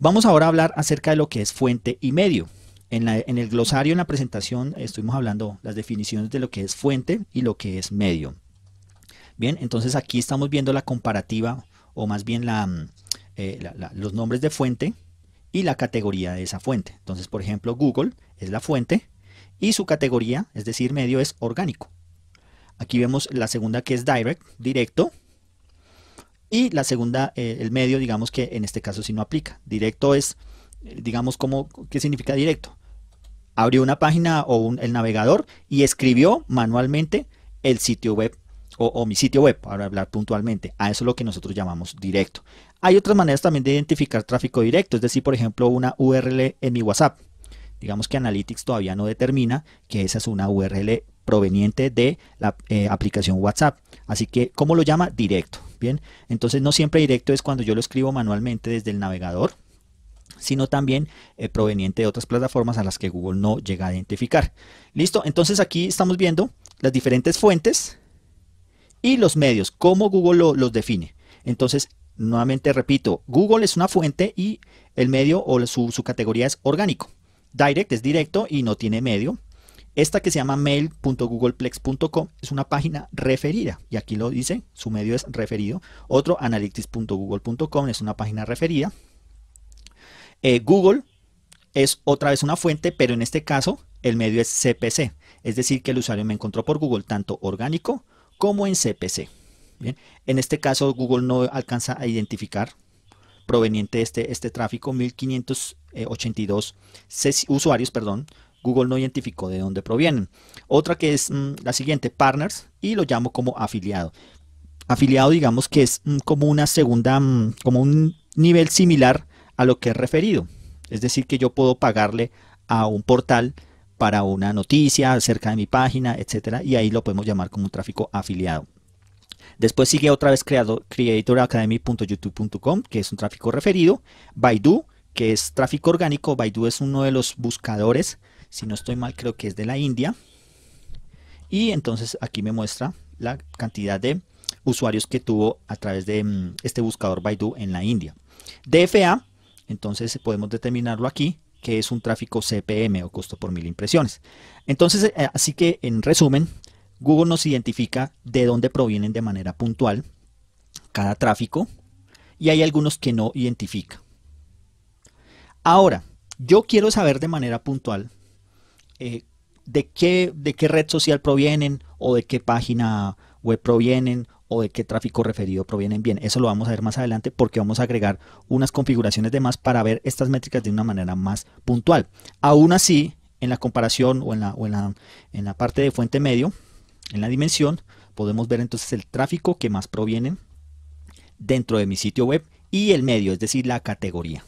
Vamos ahora a hablar acerca de lo que es fuente y medio. En, el glosario, en la presentación, estuvimos hablando las definiciones de lo que es fuente y lo que es medio. Bien, entonces aquí estamos viendo la comparativa, o más bien mm, eh, la, los nombres de fuente y la categoría de esa fuente. Entonces, por ejemplo, Google es la fuente y su categoría, es decir, medio, es orgánico. Aquí vemos la segunda que es direct, directo, y la segunda, eh, el medio, digamos que en este caso sí no aplica. Directo es, eh, digamos, cómo ¿qué significa directo? Abrió una página o el navegador y escribió manualmente el sitio web o, mi sitio web, para hablar puntualmente. A eso es lo que nosotros llamamos directo. Hay otras maneras también de identificar tráfico directo, es decir, por ejemplo, una URL en mi WhatsApp. Digamos que Analytics todavía no determina que esa es una URL proveniente de la eh, aplicación WhatsApp. Así que, ¿cómo lo llama? Directo. Bien, entonces no siempre directo es cuando yo lo escribo manualmente desde el navegador, sino también eh, proveniente de otras plataformas a las que Google no llega a identificar. Listo, entonces aquí estamos viendo las diferentes fuentes y los medios, cómo Google los define. Entonces, nuevamente repito, Google es una fuente y el medio o su categoría es orgánico. Direct es directo y no tiene medio. Esta que se llama mail.googleplex.com es una página referida y aquí lo dice, su medio es referido. Otro, analytics.google.com es una página referida. Eh, google es otra vez una fuente, pero en este caso el medio es CPC, es decir, que el usuario me encontró por Google tanto orgánico como en CPC. En este caso Google no alcanza a identificar proveniente de este, este tráfico 1582 usuarios, perdón, Google no identificó de dónde provienen. Otra que es mm, la siguiente, partners, y lo llamo como afiliado. Afiliado, digamos que es mm, como una segunda, mm, como un nivel similar a lo que es referido. Es decir, que yo puedo pagarle a un portal para una noticia acerca de mi página, etcétera, y ahí lo podemos llamar como un tráfico afiliado. Después sigue otra vez creatoracademy.youtube.com, que es un tráfico referido, Baidu, que es tráfico orgánico, Baidu es uno de los buscadores si no estoy mal creo que es de la India. Y entonces aquí me muestra la cantidad de usuarios que tuvo a través de mm, este buscador Baidu en la India. DFA, entonces podemos determinarlo aquí, que es un tráfico CPM o costo por mil impresiones. Entonces, eh, así que en resumen, Google nos identifica de dónde provienen de manera puntual cada tráfico y hay algunos que no identifica. Ahora, yo quiero saber de manera puntual eh, de, qué, de qué red social provienen o de qué página web provienen o de qué tráfico referido provienen bien. Eso lo vamos a ver más adelante porque vamos a agregar unas configuraciones de más para ver estas métricas de una manera más puntual. Aún así, en la comparación o en la, o en la, en la parte de fuente medio, en la dimensión, podemos ver entonces el tráfico que más provienen dentro de mi sitio web y el medio, es decir, la categoría.